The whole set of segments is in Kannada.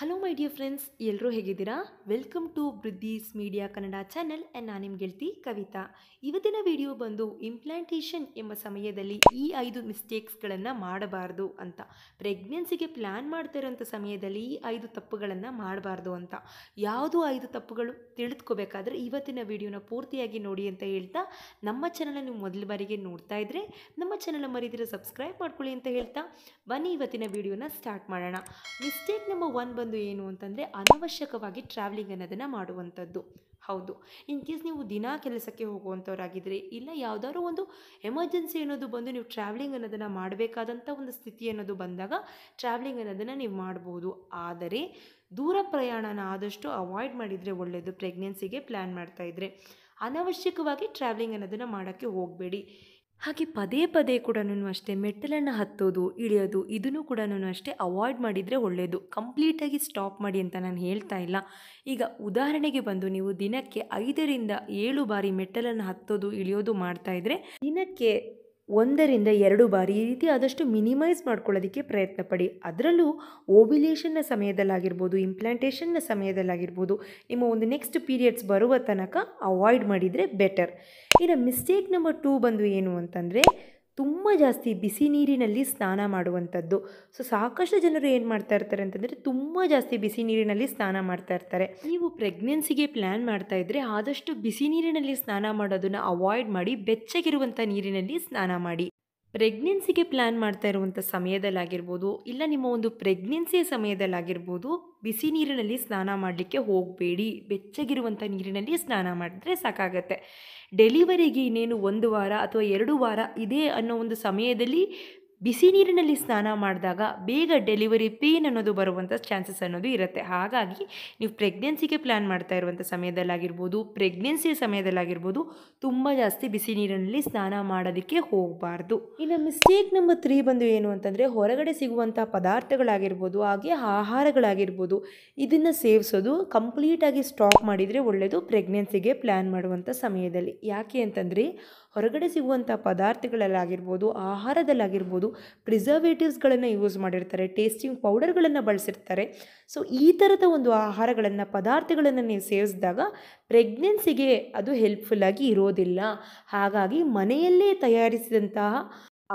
ಹಲೋ ಮೈ ಡಿಯರ್ ಫ್ರೆಂಡ್ಸ್ ಎಲ್ಲರೂ ಹೇಗಿದ್ದೀರಾ ವೆಲ್ಕಮ್ ಟು ಬೃದ್ದೀಸ್ ಮೀಡಿಯಾ ಕನ್ನಡ ಚಾನೆಲ್ ಆ್ಯಂಡ್ ನಾನು ನಿಮ್ಮ ಗೆಳತಿ ಕವಿತಾ ಇವತ್ತಿನ ವಿಡಿಯೋ ಬಂದು ಇಂಪ್ಲಾಂಟೇಷನ್ ಎಂಬ ಸಮಯದಲ್ಲಿ ಈ ಐದು ಮಿಸ್ಟೇಕ್ಸ್ಗಳನ್ನು ಮಾಡಬಾರ್ದು ಅಂತ ಪ್ರೆಗ್ನೆನ್ಸಿಗೆ ಪ್ಲ್ಯಾನ್ ಮಾಡ್ತಾ ಸಮಯದಲ್ಲಿ ಈ ಐದು ತಪ್ಪುಗಳನ್ನು ಮಾಡಬಾರ್ದು ಅಂತ ಯಾವುದು ಐದು ತಪ್ಪುಗಳು ತಿಳಿದುಕೋಬೇಕಾದ್ರೆ ಇವತ್ತಿನ ವಿಡಿಯೋನ ಪೂರ್ತಿಯಾಗಿ ನೋಡಿ ಅಂತ ಹೇಳ್ತಾ ನಮ್ಮ ಚಾನಲನ್ನು ನೀವು ಮೊದಲ ಬಾರಿಗೆ ನೋಡ್ತಾ ಇದ್ದರೆ ನಮ್ಮ ಚಾನಲ್ ಮರಿದಿರೋ ಸಬ್ಸ್ಕ್ರೈಬ್ ಮಾಡ್ಕೊಳ್ಳಿ ಅಂತ ಹೇಳ್ತಾ ಬನ್ನಿ ಇವತ್ತಿನ ವಿಡಿಯೋನ ಸ್ಟಾರ್ಟ್ ಮಾಡೋಣ ಮಿಸ್ಟೇಕ್ ನಂಬರ್ ಒನ್ ಬಂದು ಇನ್ನೊಂದು ಏನು ಅಂತಂದರೆ ಅನವಶ್ಯಕವಾಗಿ ಟ್ರಾವೆಲಿಂಗ್ ಅನ್ನೋದನ್ನು ಮಾಡುವಂಥದ್ದು ಹೌದು ಇನ್ ಕೇಸ್ ನೀವು ದಿನಾ ಕೆಲಸಕ್ಕೆ ಹೋಗುವಂಥವರಾಗಿದ್ದರೆ ಇಲ್ಲ ಯಾವುದಾದ್ರು ಒಂದು ಎಮರ್ಜೆನ್ಸಿ ಅನ್ನೋದು ಬಂದು ನೀವು ಟ್ರಾವೆಲಿಂಗ್ ಅನ್ನೋದನ್ನು ಮಾಡಬೇಕಾದಂಥ ಒಂದು ಸ್ಥಿತಿ ಅನ್ನೋದು ಬಂದಾಗ ಟ್ರಾವೆಲಿಂಗ್ ಅನ್ನೋದನ್ನು ನೀವು ಮಾಡ್ಬೋದು ಆದರೆ ದೂರ ಪ್ರಯಾಣನ ಆದಷ್ಟು ಅವಾಯ್ಡ್ ಮಾಡಿದರೆ ಒಳ್ಳೆಯದು ಪ್ರೆಗ್ನೆನ್ಸಿಗೆ ಪ್ಲ್ಯಾನ್ ಮಾಡ್ತಾಯಿದ್ರೆ ಅನವಶ್ಯಕವಾಗಿ ಟ್ರಾವೆಲಿಂಗ್ ಅನ್ನೋದನ್ನು ಮಾಡೋಕ್ಕೆ ಹೋಗಬೇಡಿ ಹಾಗೆ ಪದೇ ಪದೇ ಕೂಡ ಅಷ್ಟೇ ಮೆಟ್ಟಲನ್ನು ಹತ್ತೋದು ಇಳಿಯೋದು ಇದನ್ನು ಕೂಡ ಅಷ್ಟೇ ಅವಾಯ್ಡ್ ಮಾಡಿದರೆ ಒಳ್ಳೆಯದು ಕಂಪ್ಲೀಟಾಗಿ ಸ್ಟಾಪ್ ಮಾಡಿ ಅಂತ ನಾನು ಹೇಳ್ತಾ ಇಲ್ಲ ಈಗ ಉದಾಹರಣೆಗೆ ಬಂದು ನೀವು ದಿನಕ್ಕೆ ಐದರಿಂದ ಏಳು ಬಾರಿ ಮೆಟ್ಟಲನ್ನು ಹತ್ತೋದು ಇಳಿಯೋದು ಮಾಡ್ತಾ ದಿನಕ್ಕೆ ಒಂದರಿಂದ ಎರಡು ಬಾರಿ ಈ ರೀತಿ ಆದಷ್ಟು ಮಿನಿಮೈಸ್ ಮಾಡ್ಕೊಳ್ಳೋದಕ್ಕೆ ಪ್ರಯತ್ನ ಪಡಿ ಅದರಲ್ಲೂ ಓಬಿಲೇಷನ್ನ ಸಮಯದಲ್ಲಾಗಿರ್ಬೋದು ಇಂಪ್ಲಾಂಟೇಷನ್ನ ಸಮಯದಲ್ಲಾಗಿರ್ಬೋದು ನಿಮ್ಮ ಒಂದು ನೆಕ್ಸ್ಟ್ ಪೀರಿಯಡ್ಸ್ ಬರುವ ತನಕ ಅವಾಯ್ಡ್ ಮಾಡಿದರೆ ಬೆಟರ್ ಇನ್ನು ಮಿಸ್ಟೇಕ್ ನಂಬರ್ ಟೂ ಬಂದು ಏನು ಅಂತಂದರೆ ತುಂಬ ಜಾಸ್ತಿ ಬಿಸಿ ನೀರಿನಲ್ಲಿ ಸ್ನಾನ ಮಾಡುವಂಥದ್ದು ಸೊ ಸಾಕಷ್ಟು ಜನರು ಏನು ಮಾಡ್ತಾ ಇರ್ತಾರೆ ಅಂತಂದರೆ ತುಂಬ ಜಾಸ್ತಿ ಬಿಸಿ ನೀರಿನಲ್ಲಿ ಸ್ನಾನ ಮಾಡ್ತಾ ಇರ್ತಾರೆ ನೀವು ಪ್ರೆಗ್ನೆನ್ಸಿಗೆ ಪ್ಲ್ಯಾನ್ ಮಾಡ್ತಾ ಇದ್ದರೆ ಆದಷ್ಟು ಬಿಸಿ ನೀರಿನಲ್ಲಿ ಸ್ನಾನ ಮಾಡೋದನ್ನು ಅವಾಯ್ಡ್ ಮಾಡಿ ಬೆಚ್ಚಗಿರುವಂಥ ನೀರಿನಲ್ಲಿ ಸ್ನಾನ ಮಾಡಿ ಪ್ರೆಗ್ನೆನ್ಸಿಗೆ ಪ್ಲ್ಯಾನ್ ಮಾಡ್ತಾ ಇರುವಂಥ ಸಮಯದಲ್ಲಾಗಿರ್ಬೋದು ಇಲ್ಲ ನಿಮ್ಮ ಒಂದು ಪ್ರೆಗ್ನೆನ್ಸಿಯ ಸಮಯದಲ್ಲಾಗಿರ್ಬೋದು ಬಿಸಿ ನೀರಿನಲ್ಲಿ ಸ್ನಾನ ಮಾಡಲಿಕ್ಕೆ ಹೋಗಬೇಡಿ ಬೆಚ್ಚಗಿರುವಂಥ ನೀರಿನಲ್ಲಿ ಸ್ನಾನ ಮಾಡಿದ್ರೆ ಸಾಕಾಗತ್ತೆ ಡೆಲಿವರಿಗೆ ಇನ್ನೇನು ಒಂದು ವಾರ ಅಥವಾ ಎರಡು ವಾರ ಇದೆ ಅನ್ನೋ ಒಂದು ಸಮಯದಲ್ಲಿ ಬಿಸಿ ನೀರಿನಲ್ಲಿ ಸ್ನಾನ ಮಾಡಿದಾಗ ಬೇಗ ಡೆಲಿವರಿ ಪೇನ್ ಅನ್ನೋದು ಬರುವಂಥ ಚಾನ್ಸಸ್ ಅನ್ನೋದು ಇರುತ್ತೆ ಹಾಗಾಗಿ ನೀವು ಪ್ರೆಗ್ನೆನ್ಸಿಗೆ ಪ್ಲ್ಯಾನ್ ಮಾಡ್ತಾ ಇರುವಂಥ ಸಮಯದಲ್ಲಾಗಿರ್ಬೋದು ಪ್ರೆಗ್ನೆನ್ಸಿಯ ಸಮಯದಲ್ಲಾಗಿರ್ಬೋದು ತುಂಬ ಜಾಸ್ತಿ ಬಿಸಿ ನೀರಿನಲ್ಲಿ ಸ್ನಾನ ಮಾಡೋದಕ್ಕೆ ಹೋಗಬಾರ್ದು ಇನ್ನು ಮಿಸ್ಟೇಕ್ ನಂಬರ್ ತ್ರೀ ಬಂದು ಏನು ಅಂತಂದರೆ ಹೊರಗಡೆ ಸಿಗುವಂಥ ಪದಾರ್ಥಗಳಾಗಿರ್ಬೋದು ಹಾಗೆ ಆಹಾರಗಳಾಗಿರ್ಬೋದು ಇದನ್ನು ಸೇವಿಸೋದು ಕಂಪ್ಲೀಟಾಗಿ ಸ್ಟಾಪ್ ಮಾಡಿದರೆ ಒಳ್ಳೆಯದು ಪ್ರೆಗ್ನೆನ್ಸಿಗೆ ಪ್ಲ್ಯಾನ್ ಮಾಡುವಂಥ ಸಮಯದಲ್ಲಿ ಯಾಕೆ ಅಂತಂದರೆ ಹೊರಗಡೆ ಸಿಗುವಂಥ ಪದಾರ್ಥಗಳಲ್ಲಾಗಿರ್ಬೋದು ಆಹಾರದಲ್ಲಾಗಿರ್ಬೋದು ಪ್ರಿಸರ್ವೇಟಿವ್ಸ್ಗಳನ್ನು ಯೂಸ್ ಮಾಡಿರ್ತಾರೆ ಟೇಸ್ಟಿಂಗ್ ಪೌಡರ್ಗಳನ್ನು ಬಳಸಿರ್ತಾರೆ ಸೊ ಈ ಥರದ ಒಂದು ಆಹಾರಗಳನ್ನು ಪದಾರ್ಥಗಳನ್ನು ನೀವು ಸೇವಿಸಿದಾಗ ಪ್ರೆಗ್ನೆನ್ಸಿಗೆ ಅದು ಹೆಲ್ಪ್ಫುಲ್ಲಾಗಿ ಇರೋದಿಲ್ಲ ಹಾಗಾಗಿ ಮನೆಯಲ್ಲೇ ತಯಾರಿಸಿದಂತಹ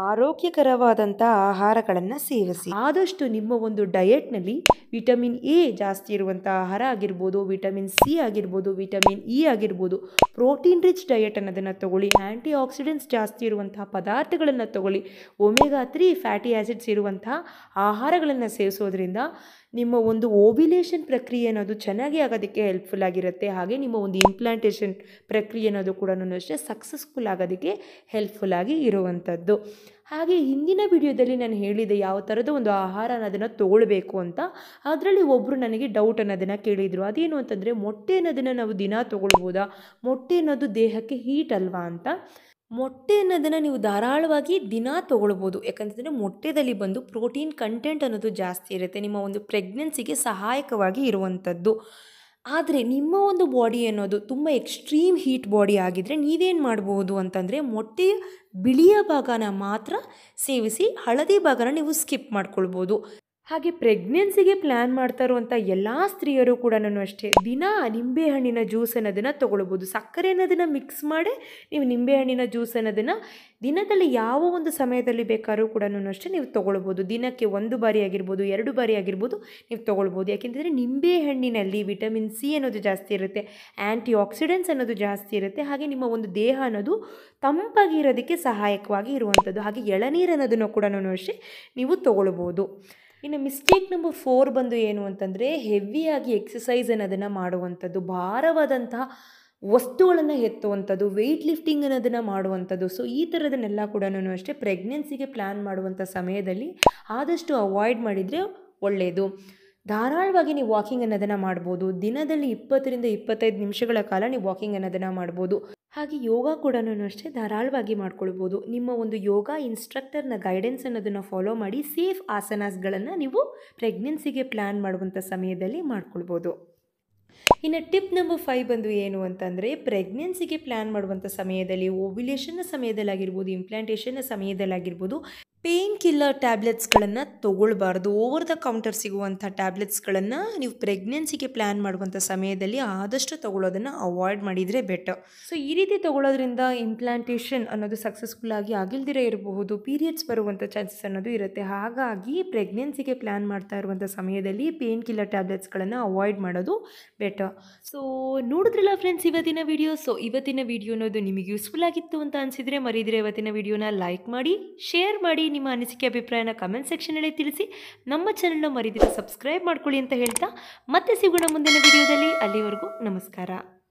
ಆರೋಗ್ಯಕರವಾದಂಥ ಆಹಾರಗಳನ್ನು ಸೇವಿಸಿ ಆದಷ್ಟು ನಿಮ್ಮ ಒಂದು ಡಯೆಟ್ನಲ್ಲಿ ವಿಟಮಿನ್ ಎ ಜಾಸ್ತಿ ಇರುವಂಥ ಆಹಾರ ಆಗಿರ್ಬೋದು ವಿಟಮಿನ್ ಸಿ ಆಗಿರ್ಬೋದು ವಿಟಮಿನ್ ಇ ಆಗಿರ್ಬೋದು ಪ್ರೋಟೀನ್ ರಿಚ್ ಡಯೆಟ್ ಅನ್ನೋದನ್ನು ತಗೊಳ್ಳಿ ಆ್ಯಂಟಿ ಆಕ್ಸಿಡೆಂಟ್ಸ್ ಜಾಸ್ತಿ ಇರುವಂತಹ ಪದಾರ್ಥಗಳನ್ನು ತಗೊಳ್ಳಿ ಒಮೆಗಾ ತ್ರೀ ಫ್ಯಾಟಿ ಆ್ಯಸಿಡ್ಸ್ ಇರುವಂತಹ ಆಹಾರಗಳನ್ನು ಸೇವಿಸೋದ್ರಿಂದ ನಿಮ್ಮ ಒಂದು ಓವಿಲೇಷನ್ ಪ್ರಕ್ರಿಯೆ ಅನ್ನೋದು ಚೆನ್ನಾಗಿ ಆಗೋದಕ್ಕೆ ಹೆಲ್ಪ್ಫುಲ್ ಆಗಿರುತ್ತೆ ಹಾಗೆ ನಿಮ್ಮ ಒಂದು ಇಂಪ್ಲಾಂಟೇಷನ್ ಪ್ರಕ್ರಿಯೆ ಅನ್ನೋದು ಕೂಡ ಅಷ್ಟೇ ಸಕ್ಸಸ್ಫುಲ್ ಆಗೋದಕ್ಕೆ ಹೆಲ್ಪ್ಫುಲ್ ಆಗಿ ಇರುವಂಥದ್ದು ಹಾಗೆ ಹಿಂದಿನ ವಿಡಿಯೋದಲ್ಲಿ ನಾನು ಹೇಳಿದೆ ಯಾವ ಥರದ ಒಂದು ಆಹಾರ ಅನ್ನೋದನ್ನು ತೊಗೊಳ್ಬೇಕು ಅಂತ ಅದರಲ್ಲಿ ಒಬ್ಬರು ನನಗೆ ಡೌಟ್ ಅನ್ನೋದನ್ನು ಕೇಳಿದರು ಅದೇನು ಅಂತಂದರೆ ಮೊಟ್ಟೆ ಅನ್ನೋದನ್ನು ನಾವು ದಿನ ತೊಗೊಳ್ಬೋದಾ ಮೊಟ್ಟೆ ಅನ್ನೋದು ದೇಹಕ್ಕೆ ಹೀಟ್ ಅಲ್ವಾ ಅಂತ ಮೊಟ್ಟೆ ಅನ್ನೋದನ್ನು ನೀವು ಧಾರಾಳವಾಗಿ ದಿನ ತೊಗೊಳ್ಬೋದು ಯಾಕಂತಂದರೆ ಮೊಟ್ಟೆದಲ್ಲಿ ಬಂದು ಪ್ರೋಟೀನ್ ಕಂಟೆಂಟ್ ಅನ್ನೋದು ಜಾಸ್ತಿ ಇರುತ್ತೆ ನಿಮ್ಮ ಒಂದು ಪ್ರೆಗ್ನೆನ್ಸಿಗೆ ಸಹಾಯಕವಾಗಿ ಇರುವಂಥದ್ದು ಆದರೆ ನಿಮ್ಮ ಒಂದು ಬಾಡಿ ಅನ್ನೋದು ತುಂಬ ಎಕ್ಸ್ಟ್ರೀಮ್ ಹೀಟ್ ಬಾಡಿ ಆಗಿದ್ದರೆ ನೀವೇನು ಮಾಡ್ಬೋದು ಅಂತಂದರೆ ಮೊಟ್ಟೆಯ ಬಿಳಿಯ ಭಾಗನ ಮಾತ್ರ ಸೇವಿಸಿ ಹಳದಿ ಭಾಗನ ನೀವು ಸ್ಕಿಪ್ ಮಾಡ್ಕೊಳ್ಬೋದು ಹಾಗೆ ಪ್ರೆಗ್ನೆನ್ಸಿಗೆ ಪ್ಲ್ಯಾನ್ ಮಾಡ್ತಾ ಇರುವಂಥ ಎಲ್ಲ ಸ್ತ್ರೀಯರು ಕೂಡ ಅಷ್ಟೇ ದಿನ ನಿಂಬೆ ಹಣ್ಣಿನ ಜ್ಯೂಸ್ ಅನ್ನೋದನ್ನು ತೊಗೊಳ್ಬೋದು ಸಕ್ಕರೆ ಅನ್ನೋದನ್ನು ಮಿಕ್ಸ್ ಮಾಡಿ ನೀವು ನಿಂಬೆ ಹಣ್ಣಿನ ಜ್ಯೂಸ್ ಅನ್ನೋದನ್ನು ದಿನದಲ್ಲಿ ಯಾವ ಒಂದು ಸಮಯದಲ್ಲಿ ಬೇಕಾದರೂ ಕೂಡ ಅಷ್ಟೇ ನೀವು ತೊಗೊಳ್ಬೋದು ದಿನಕ್ಕೆ ಒಂದು ಬಾರಿ ಆಗಿರ್ಬೋದು ಎರಡು ಬಾರಿ ಆಗಿರ್ಬೋದು ನೀವು ತೊಗೊಳ್ಬೋದು ಯಾಕೆಂತಂದರೆ ನಿಂಬೆ ಹಣ್ಣಿನಲ್ಲಿ ವಿಟಮಿನ್ ಸಿ ಅನ್ನೋದು ಜಾಸ್ತಿ ಇರುತ್ತೆ ಆ್ಯಂಟಿ ಆಕ್ಸಿಡೆಂಟ್ಸ್ ಅನ್ನೋದು ಜಾಸ್ತಿ ಇರುತ್ತೆ ಹಾಗೆ ನಿಮ್ಮ ಒಂದು ದೇಹ ಅನ್ನೋದು ತಂಪಾಗಿರೋದಕ್ಕೆ ಸಹಾಯಕವಾಗಿ ಇರುವಂಥದ್ದು ಹಾಗೆ ಎಳನೀರು ಅನ್ನೋದನ್ನು ಕೂಡ ಅಷ್ಟೇ ನೀವು ತೊಗೊಳ್ಬೋದು ಇನ್ನು ಮಿಸ್ಟೇಕ್ ನಂಬರ್ ಫೋರ್ ಬಂದು ಏನು ಅಂತಂದರೆ ಹೆವಿಯಾಗಿ ಎಕ್ಸಸೈಸ್ ಅನ್ನೋದನ್ನು ಮಾಡುವಂಥದ್ದು ಭಾರವಾದಂತಹ ವಸ್ತುಗಳನ್ನು ಎತ್ತುವಂಥದ್ದು ವೆಯ್ಟ್ ಲಿಫ್ಟಿಂಗ್ ಅನ್ನೋದನ್ನು ಮಾಡುವಂಥದ್ದು ಸೊ ಈ ಥರದನ್ನೆಲ್ಲ ಕೂಡ ಅಷ್ಟೇ ಪ್ರೆಗ್ನೆನ್ಸಿಗೆ ಪ್ಲ್ಯಾನ್ ಮಾಡುವಂಥ ಸಮಯದಲ್ಲಿ ಆದಷ್ಟು ಅವಾಯ್ಡ್ ಮಾಡಿದರೆ ಒಳ್ಳೆಯದು ಧಾರಾಳವಾಗಿ ನೀವು ವಾಕಿಂಗ್ ಅನ್ನೋದನ್ನು ಮಾಡ್ಬೋದು ದಿನದಲ್ಲಿ ಇಪ್ಪತ್ತರಿಂದ ಇಪ್ಪತ್ತೈದು ನಿಮಿಷಗಳ ಕಾಲ ನೀವು ವಾಕಿಂಗ್ ಅನ್ನೋದನ್ನು ಮಾಡ್ಬೋದು ಹಾಗೆ ಯೋಗ ಕೂಡ ಅಷ್ಟೇ ಧಾರಾಳವಾಗಿ ಮಾಡ್ಕೊಳ್ಬೋದು ನಿಮ್ಮ ಒಂದು ಯೋಗ ಇನ್ಸ್ಟ್ರಕ್ಟರ್ನ ಗೈಡೆನ್ಸ್ ಅನ್ನೋದನ್ನು ಫಾಲೋ ಮಾಡಿ ಸೇಫ್ ಆಸನಾಸ್ಗಳನ್ನು ನೀವು ಪ್ರೆಗ್ನೆನ್ಸಿಗೆ ಪ್ಲ್ಯಾನ್ ಮಾಡುವಂಥ ಸಮಯದಲ್ಲಿ ಮಾಡ್ಕೊಳ್ಬೋದು ಇನ್ನು ಟಿಪ್ ನಂಬರ್ ಫೈವ್ ಬಂದು ಏನು ಅಂತಂದರೆ ಪ್ರೆಗ್ನೆನ್ಸಿಗೆ ಪ್ಲ್ಯಾನ್ ಮಾಡುವಂಥ ಸಮಯದಲ್ಲಿ ಓವ್ಯುಲೇಷನ್ನ ಆಗಿರ್ಬೋದು ಇಂಪ್ಲಾಂಟೇಷನ್ನ ಸಮಯದಲ್ಲಾಗಿರ್ಬೋದು ಪೇಯ್ನ್ ಕಿಲ್ಲರ್ ಟ್ಯಾಬ್ಲೆಟ್ಸ್ಗಳನ್ನು ತೊಗೊಳ್ಬಾರ್ದು ಓವರ್ ದ ಕೌಂಟರ್ ಸಿಗುವಂಥ ಟ್ಯಾಬ್ಲೆಟ್ಸ್ಗಳನ್ನು ನೀವು ಪ್ರೆಗ್ನೆನ್ಸಿಗೆ ಪ್ಲ್ಯಾನ್ ಮಾಡುವಂಥ ಸಮಯದಲ್ಲಿ ಆದಷ್ಟು ತೊಗೊಳೋದನ್ನು ಅವಾಯ್ಡ್ ಮಾಡಿದರೆ ಬೆಟರ್ ಸೊ ಈ ರೀತಿ ತೊಗೊಳೋದ್ರಿಂದ ಇಂಪ್ಲಾಂಟೇಷನ್ ಅನ್ನೋದು ಸಕ್ಸಸ್ಫುಲ್ ಆಗಿ ಆಗಿಲ್ದಿರೇ ಇರಬಹುದು ಪೀರಿಯಡ್ಸ್ ಬರುವಂಥ ಚಾನ್ಸಸ್ ಅನ್ನೋದು ಇರುತ್ತೆ ಹಾಗಾಗಿ ಪ್ರೆಗ್ನೆನ್ಸಿಗೆ ಪ್ಲ್ಯಾನ್ ಮಾಡ್ತಾ ಇರುವಂಥ ಸಮಯದಲ್ಲಿ ಪೇಯ್ನ್ ಕಿಲ್ಲರ್ ಟ್ಯಾಬ್ಲೆಟ್ಸ್ಗಳನ್ನು ಅವಾಯ್ಡ್ ಮಾಡೋದು ಬೆಟರ್ ಸೊ ನೋಡಿದ್ರಲ್ಲ ಫ್ರೆಂಡ್ಸ್ ಇವತ್ತಿನ ವೀಡಿಯೋ ಸೊ ಇವತ್ತಿನ ವಿಡಿಯೋ ಅನ್ನೋದು ನಿಮಗೆ ಯೂಸ್ಫುಲ್ ಆಗಿತ್ತು ಅಂತ ಅನಿಸಿದರೆ ಮರೀದರೆ ಇವತ್ತಿನ ವಿಡಿಯೋನ ಲೈಕ್ ಮಾಡಿ ಶೇರ್ ಮಾಡಿ ನಿಮ್ಮ ಅನಿಸಿಕೆ ಅಭಿಪ್ರಾಯನ ಕಮೆಂಟ್ ಸೆಕ್ಷನಲ್ಲಿ ತಿಳಿಸಿ ನಮ್ಮ ಚಾನಲ್ನ ಮರಿದ್ರೆ ಸಬ್ಸ್ಕ್ರೈಬ್ ಮಾಡ್ಕೊಳ್ಳಿ ಅಂತ ಹೇಳ್ತಾ ಮತ್ತೆ ಸಿಗೋಣ ಮುಂದಿನ ವಿಡಿಯೋದಲ್ಲಿ ಅಲ್ಲಿವರೆಗೂ ನಮಸ್ಕಾರ